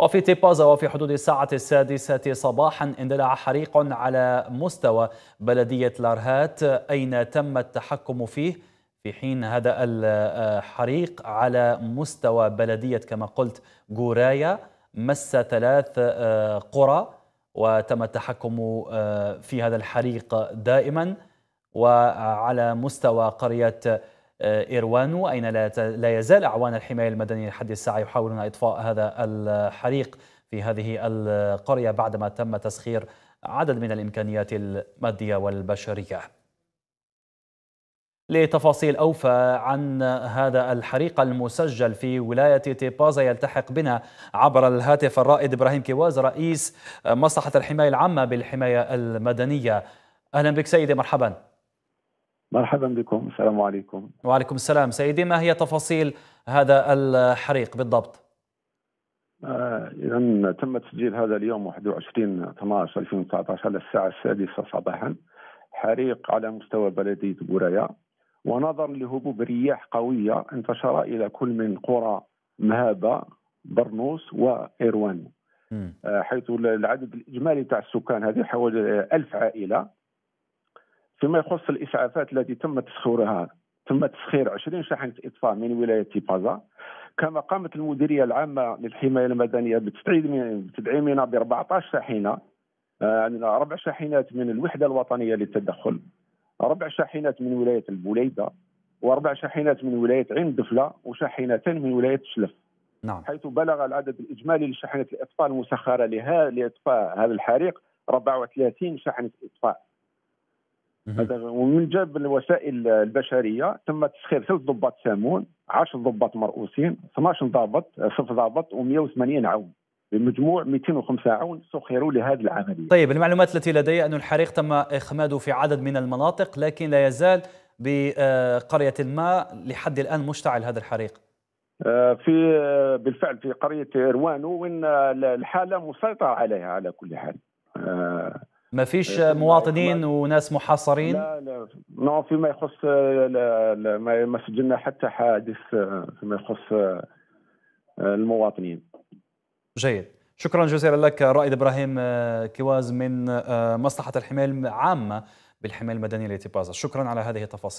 وفي تيبازا وفي حدود الساعة السادسة صباحا اندلع حريق على مستوى بلدية لارهات أين تم التحكم فيه في حين هذا الحريق على مستوى بلدية كما قلت جورايا مس ثلاث آه، قرى وتم التحكم آه، في هذا الحريق دائما وعلى مستوى قرية آه، إيروانو أين لا يزال أعوان الحماية المدنية لحد الساعة يحاولون إطفاء هذا الحريق في هذه القرية بعدما تم تسخير عدد من الإمكانيات المادية والبشرية لتفاصيل أوفى عن هذا الحريق المسجل في ولاية تيبازا يلتحق بنا عبر الهاتف الرائد إبراهيم كواز رئيس مصلحة الحماية العامة بالحماية المدنية أهلا بك سيدي مرحباً مرحبا بكم السلام عليكم وعليكم السلام سيدي ما هي تفاصيل هذا الحريق بالضبط؟ آه إذا تم تسجيل هذا اليوم 21 12 2019 على الساعة السادسة صباحا حريق على مستوى بلدية بورايا ونظرا لهبوب رياح قوية انتشر إلى كل من قرى مهابة برنوس وإيروان آه حيث العدد الإجمالي تاع السكان هذه حوالي 1000 عائلة فيما يخص الاسعافات التي تم تسخيرها تم تسخير 20 شاحنه اطفاء من ولايه بازا كما قامت المديريه العامه للحمايه المدنيه بتدعيمنا ب 14 شاحنه آه، يعني ربع شاحنات من الوحده الوطنيه للتدخل ربع شاحنات من ولايه البوليده واربع شاحنات من ولايه عين دفله وشاحنتين من ولايه شلف نعم. حيث بلغ العدد الاجمالي لشاحنه الاطفاء المسخره لها لاطفاء هذا الحريق 34 شاحنه اطفاء هذا ومن جانب الوسائل البشريه تم تسخير ثلاث ضباط سامون 10 ضباط مرؤوسين 12 ضابط صف ضابط و180 عون بمجموع 205 عون سخروا لهذه العمليه. طيب المعلومات التي لدي ان الحريق تم اخماده في عدد من المناطق لكن لا يزال بقريه ما لحد الان مشتعل هذا الحريق. آه، في آه، بالفعل في قريه اروانو وين الحاله مسيطره عليها على كل حال. ما فيش إيه، مواطنين وناس محاصرين لا لا نو فيما يخص لا لا ما سجلنا حتى حادث آه، فيما يخص آه، المواطنين جيد شكرا جزيلا لك رائد ابراهيم آه، كواز من مصلحه الحمايه العامه بالحمايه المدنيه لتيبازا، شكرا على هذه التفاصيل